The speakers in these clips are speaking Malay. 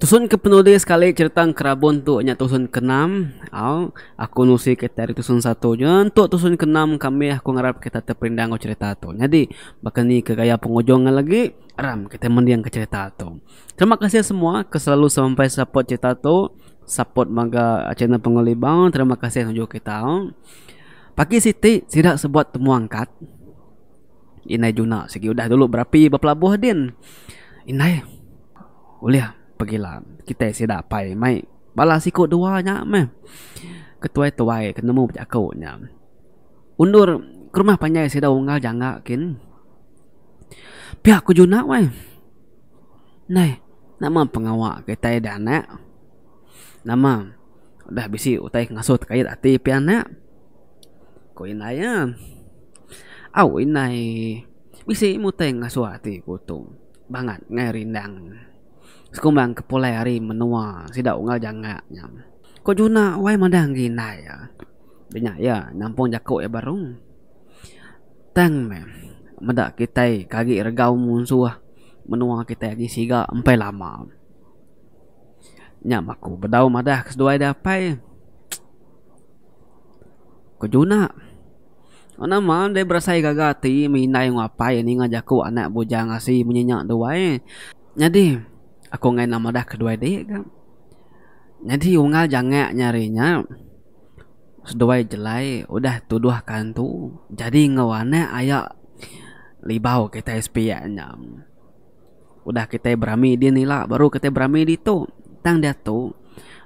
Tusun ke penulis sekali cerita kerabun tu hanya tusun ke enam. aku nusi kita dari tusun satu je. Untuk tusun ke enam kami aku ngarap kita terperindang cerita tu. Jadi bakal ni ke gaya pengujung lagi. Ram kita mendiang ke cerita tu. Terima kasih semua ke selalu sampai support cerita tu. Support maga channel pengelibang. Terima kasih tunjuk kita. Pagi Siti tidak sebuat temu angkat. Inai Juna. udah dulu berapi berpelabuh din. Inai. Uliah pergi lah kita si dah pai mai bala si dua nya meh ketua itu wai ketemu pejak kau nya undur ke rumah panjang si dah unggal jangka kin pihak ku juna wai nai nama pengawak kita dah nak nama dah bisi utai ngasuh terkait hati pian nak ku inai ya au inai bisi mutai ngasuh hati kutung banget ngai rindang sekumbang ke pulai hari menua sida ungal jangak nyam ko juna wai madang ginai ya banyak ya nampung jakok ya barung tang me meda kita kagi regau musuh, menua kita lagi siga empai lama nyam aku bedau madah kesduai dapai ko juna Ana mam berasa berasai gagati minai ngapai ni ngajaku anak bujang asi menyenyak doai. Jadi, aku ngai nama dah kedua dia, kan Nanti ungal jangan nyarinya kedua jelai udah tuduhkan tu jadi ngewane ayak libau kita SPN udah kita berami di nila baru kita berami di tu tang dia tu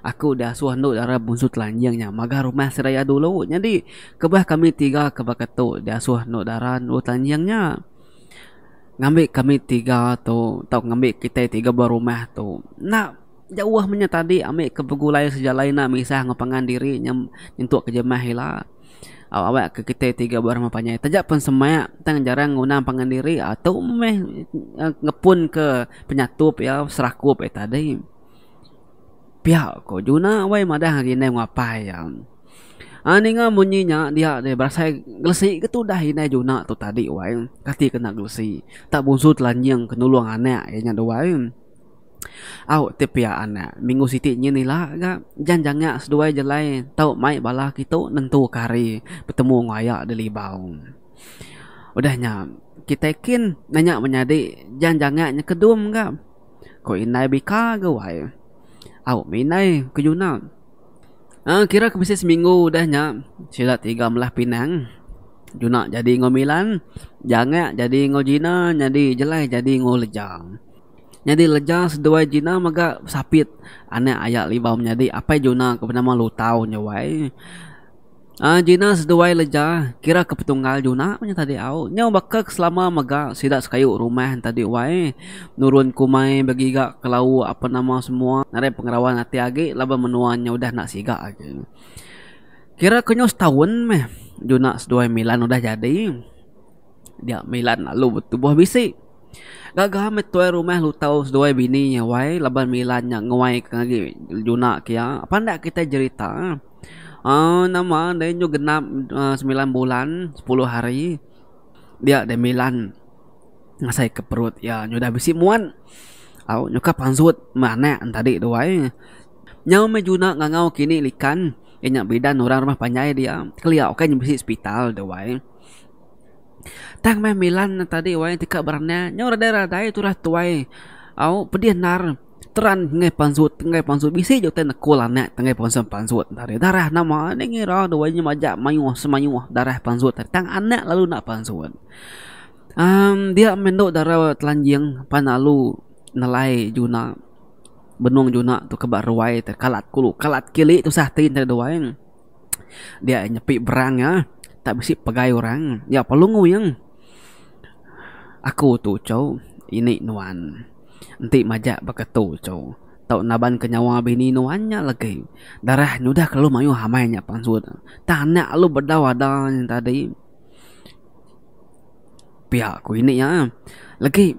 aku dah suah nuk darah bunsu telanjangnya Maka rumah seraya dulu jadi kebah kami tiga kebah ketuk dah suah nuk darah nuk telanjangnya ngambil kami tiga tu atau ngambil kita tiga buah rumah tu nak jauh punya tadi ambil ke pegulai sejalan nak misah ngepangan diri nyam nyentuk ke jemah hilah awak ke kita tiga buah rumah panjang tajak pun semaya tang jarang ngunang pangan diri atau ah, meh eh, ngepun ke penyatu ya serakup eh tadi pihak ko juna wai madah hari ni ngapai yang ah. Aninga ah, munyinya dia de berasa gelesi ketu dah ina juna tu tadi wai. Kati kena gelesi. Tak bunsu telan yang kenulung anak ya nya de wai. Au tepi ya anak. Minggu siti nya ni lah ga janjangnya sedua je lain. Tau mai bala kita nentu kari bertemu ngaya de libau. Udahnya kita kin nanya menyadi janjangnya nya kedum ga. Ko inai bika ga wai. Au minai kejuna. Ah uh, kira kemisi seminggu dah nya. silat tiga melah pinang. Juna jadi ngomilan, jangan jadi ngojina, jadi jelai jadi ngolejang. Jadi lejang sedua jina maka sapit. Ane ayak libam jadi apa juna kebenama lu tahu nyawai. Ah, jina seduai leja, kira kepetunggal juna punya tadi au. nyaw baka selama maga sida sekayu rumah tadi wai. Nurun kumai bagi gak kelau apa nama semua. Nare pengerawan hati agi laba menuanya udah nak siga aja. Kira kenyo setahun meh. Juna seduai milan udah jadi. Dia milan lalu betul buah bisi. Gagah metuai rumah lu tahu seduai bininya wai laba milannya ngewai kagi juna kia. Apa ndak kita cerita? uh, nama dia nyu genap eh, sembilan uh, bulan sepuluh hari dia ada milan ngasai ke perut ya dah bisi muan au nyuka pansut mana tadi dua nyau mejuna ngangau kini likan enya bidan orang rumah panjai dia kelia oke okay, nyebisi spital dua tang meh milan tadi wai tika berana nyau rada rada itu lah tuai au pedih nar ត្រាន់ថ្ងៃបានសួតថ្ងៃបានសួតពិសេសយកតែនគរឡានថ្ងៃបានសំបានសួតតារារះណាមនេះរអទៅវិញមកយ៉ាមៃងស្មៃងតារះបានសួតតាំងអណ្ណលលូណបានសួតអឺឌីអមិនដូតារាត្លានជាងបានលូណឡៃយូណាបនងយូណាទៅកបរវៃតកលាត់គូលកលាត់គិលីទៅសះទីទៅដូវឯងឌីអញពីប្រាំងណាតបិសិបកាយរាំងយ៉ាប៉លងវិញអាកូតូចោអ៊ីនីណវ៉ាន់ Enti majak beketu cu. Tau naban kenyawa bini nu hanya lagi. Darah nyudah kalau mayu hamainya pansur. Tanya lu berdau ada yang tadi. Pihak ku ini ya. Lagi.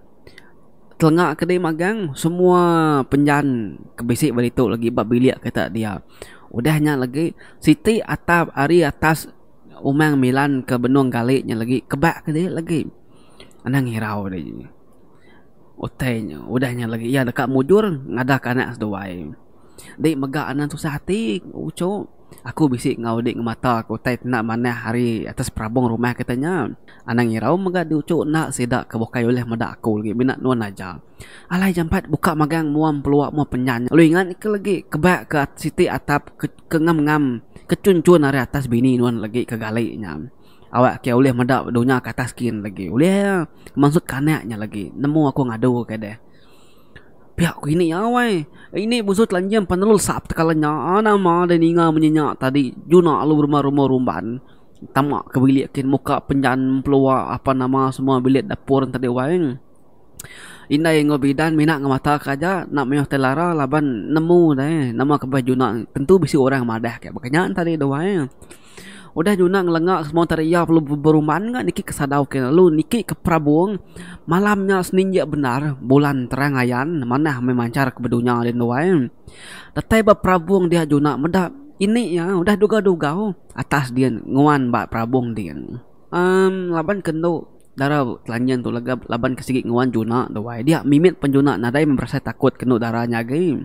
Telengak kedai magang. Semua penjan kebisik balitu lagi. Bab bilik kata dia. Udahnya lagi. Siti atap hari atas. Umang Milan ke Benung Galiknya lagi. Kebak kedai lagi. Anang hirau dia utainya udahnya lagi ya dekat mujur ngada kana as the way dei mega anan susah hati uco oh, aku bisik ngaudi ng mata aku tait nak mana hari atas prabong rumah katanya anang irau mega di uco nak sedak ke bokai oleh meda aku lagi minat nuan aja alai jampat buka magang muam peluak mu penyan lu ingat ke lagi kebak ke siti atap ke, ngam ngam kecun-cun hari atas bini nuan lagi ke galinya. nyam awak ke boleh medak dunia ke atas skin lagi boleh ya. maksud kanaknya lagi nemu aku ngadu ke dia pihak aku ini ya wei ini busut lanjian penelul sap tekalanya nama dan inga menyenyak tadi juna lu rumah rumah rumban tamak ke bilik kin muka penjan peluak apa nama semua bilik dapur yang tadi wang Indah yang ngobidan minat ke mata kerja nak menyuh telara laban nemu dah nama kebajuna tentu bisi orang madah kayak bekenyan tadi doa eh udah juna ngelengak semua teriak perlu beruman nggak niki ke lu niki ke prabuang malamnya seninja ya benar bulan terang ayan mana memancar ke bedunya alin doain tetapi bab prabuang dia juna muda ini ya udah duga duga oh, atas dia nguan bab prabuang dia um, laban kendo darah telanjang tu lega laban kesigit nguan juna doain dia mimit penjuna nadai merasa takut kendo darahnya gay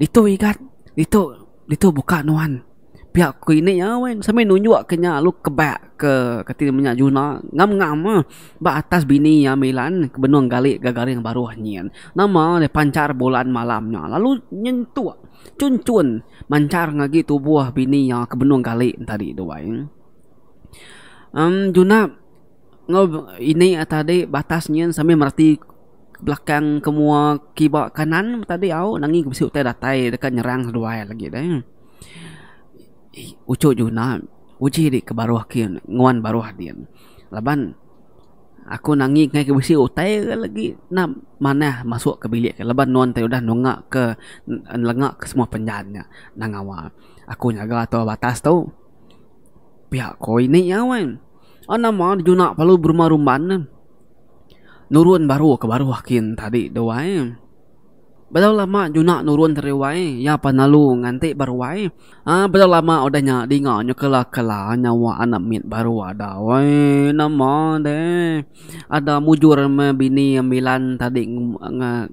itu ikat itu itu buka nuan pihak ke ini ya ah, wen sampai nunjuk ke nya lu kebak ke ke tin minyak juna ngam ngam ah, ba atas bini ya milan ke benung gali gagari yang baru nian nama le pancar bulan malamnya lalu nyentuh cun-cun, mancar ngagi buah bini ya ke benung gali tadi do wen um, juna ngob ini tadi batas nian sampai merti belakang kemua kibak kanan tadi au nangi ke besi utai datai dekat nyerang dua lagi dah ucu juna uji di ke baruah kian nguan baruah dia laban aku nangi ngai ke besi utai oh, lagi na mana masuk ke bilik ke laban nuan tai dah nongak ke lengak ke semua penjahatnya nangawa aku nyaga atau batas tau pihak koi ini ya Anak oh nama nak perlu berumah rumah nurun baru ke baruah kian tadi doa eh. Betul lama juna nurun teriwai, ya panalu nganti baruai. Ah ha, betul lama odanya dinga nyukela kela nyawa anak mit baru ada. Wei nama de. Ada mujur me bini milan tadi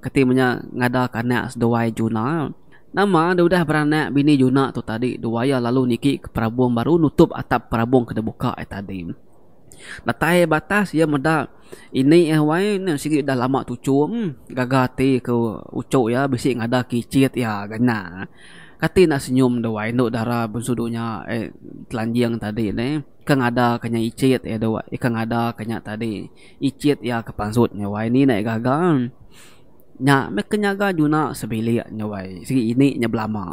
ketimanya ngada kana sedoai juna. Nama dia udah beranak bini juna tu tadi. Dua lalu nikik ke perabung baru nutup atap perabung kena buka eh tadi. Dah batas ya meda. Ini eh wai ni sikit dah lama tucum hmm, gagati ke ucuk ya bisi ngada kicit ya gana. Kati nak senyum do wai no dara bersudunya eh telanjang tadi ni. Kang ada kanya icit ya dewa wai. Kang ada kanya tadi icit ya kepansutnya wai ini naik gagang. Nya mekenyaga juna sebeli nya wai. ini nya belama.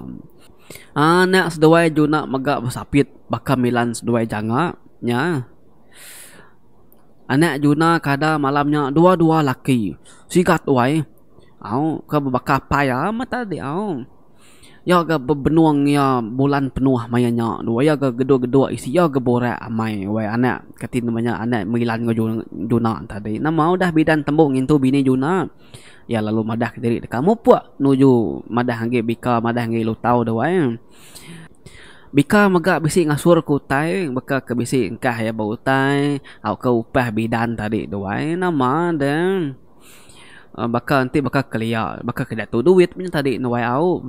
Anak ah, sedoai juna megak bersapit bakamilan milan jangan janga nya Anak Juna kada malamnya dua-dua laki. Sikat wai. Au ke bakar paya mata di au. Ya ke berbenuang ya bulan penuh mayanya. Dua ya ke gedua-gedua isi ya ke borak amai wai anak katin namanya anak mengilan ke Juna tadi. Nama udah bidan tembung itu bini Juna. Ya lalu madah diri dekat mupuak nuju madah hangge bika madah hangge lutau dua Bika megak bisi ngasur ku tai beka ke bisi engkah ya bau tai Aku ke upah bidan tadi doai nama dan eh, bakal nanti bakal kelia Bakal kada tu duit punya tadi noai au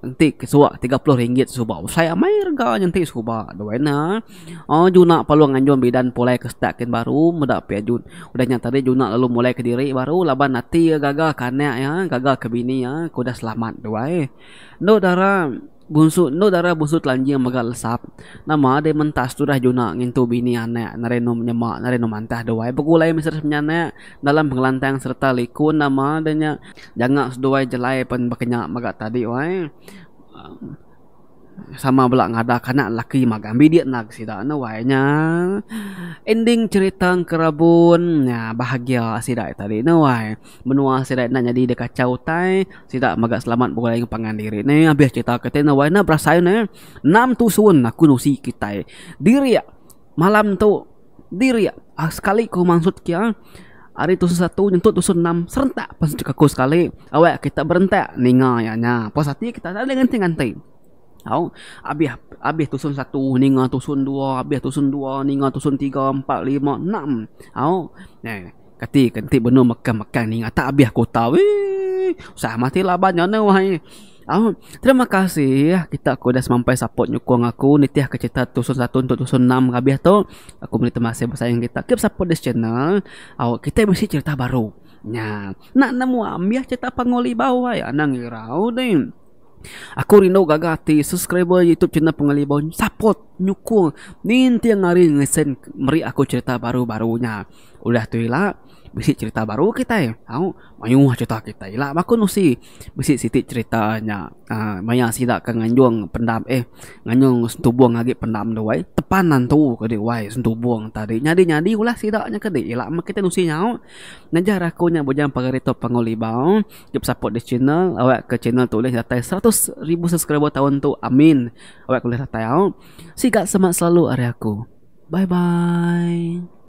nanti ke tiga puluh ringgit suba saya mai rega nanti suba doai na oh juna perlu anjon bidan pulai ke stak baru meda pe jun udah nya tadi juna lalu mulai ke diri baru laban nanti gagal kanak ya gagal ke bini ya kuda selamat doai no darah gunsu no darah busu tlanji yang sap lesap. Nama ada mentas tu dah juna ngin tu bini ane na renom nyema na renom mantah de eh, wai bekulai mister dalam pengelantang serta liku nama adanya jangan nya jangak sduai jelai pen bekenya maga tadi wai sama belak ngada kanak laki magam bidik nak sida na wayanya ending cerita kerabun ya bahagia sida tadi na way menua sida nak jadi dekat cau tai sida magak selamat bugalai pangan diri ni habis cerita kata na way na berasai na nam tu sun aku nusi kita diri ya malam tu diri ya ah, sekali ko maksud kia Hari tu satu nyentuh tu enam serentak pas cakap aku sekali. Awak kita berentak ninga ya nya. Pas hati kita ada dengan tengah Oh, habis habis tusun satu, ninga tusun dua, habis tusun dua, ninga tusun tiga, empat, lima, enam. Oh, nah, kati kati benar makan makan ninga tak habis aku tahu. usah mati lah banyak ni wahai. Oh, terima kasih ya. kita aku dah sampai support nyukung aku nitiah ke cerita tusun satu untuk tusun enam habis tu. Aku boleh terima kasih bersayang kita. Keep support this channel. Oh, kita mesti cerita baru. Nah, nak nemu ambil cerita pengoli bawah ya nang irau deh. Aku rindu gagati subscriber YouTube channel Pengalibau support nyukung nanti yang hari ngesen meri aku cerita baru-barunya. Udah tuh lah bisik cerita baru kita ya. Tahu mayuh cerita kita. Ila aku nusi bisik siti ceritanya. Ah ha, uh, maya sida ke nganjung pendam eh sentuh buang lagi pendam de Tepanan tu ke de wai sentubuang tadi nyadi nyadi ulah sih taknya ke de. Ila mak kita nusi nyau. Najar aku nya bujang pagarito pangoli bau. Jup support di channel awak ke channel tu boleh seratus ribu subscriber tahun tu. Amin. Awak boleh datai au. gak semak selalu area aku. Bye bye.